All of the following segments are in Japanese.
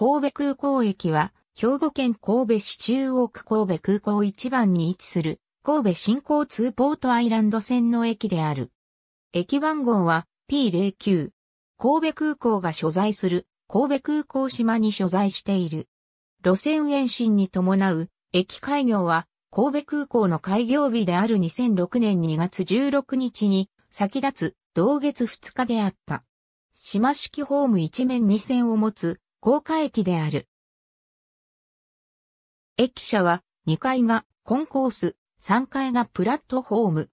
神戸空港駅は、兵庫県神戸市中央区神戸空港一番に位置する、神戸新交通ポートアイランド線の駅である。駅番号は P09。神戸空港が所在する神戸空港島に所在している。路線延伸に伴う駅開業は神戸空港の開業日である2006年2月16日に先立つ同月2日であった。島式ホーム一面2線を持つ高架駅である。駅舎は2階がコンコース、3階がプラットホーム。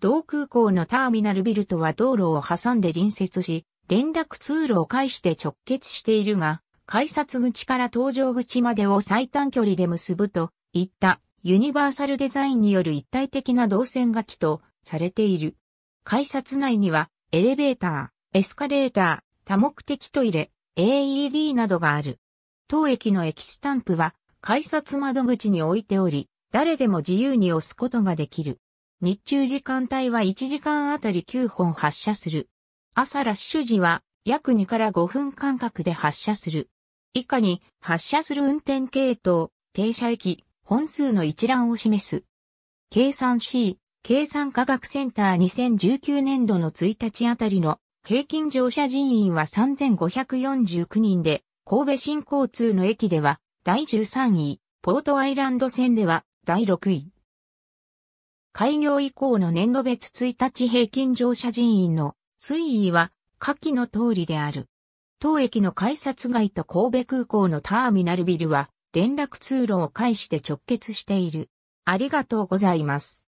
同空港のターミナルビルとは道路を挟んで隣接し、連絡通路を介して直結しているが、改札口から搭乗口までを最短距離で結ぶといったユニバーサルデザインによる一体的な動線が起とされている。改札内にはエレベーター、エスカレーター、多目的トイレ、AED などがある。当駅の駅スタンプは改札窓口に置いており、誰でも自由に押すことができる。日中時間帯は1時間あたり9本発射する。朝ラッシュ時は約2から5分間隔で発射する。以下に発射する運転系統、停車駅、本数の一覧を示す。計算 C、計算科学センター2019年度の1日あたりの平均乗車人員は3549人で、神戸新交通の駅では第13位、ポートアイランド線では第6位。開業以降の年度別1日平均乗車人員の推移は下記の通りである。当駅の改札外と神戸空港のターミナルビルは連絡通路を介して直結している。ありがとうございます。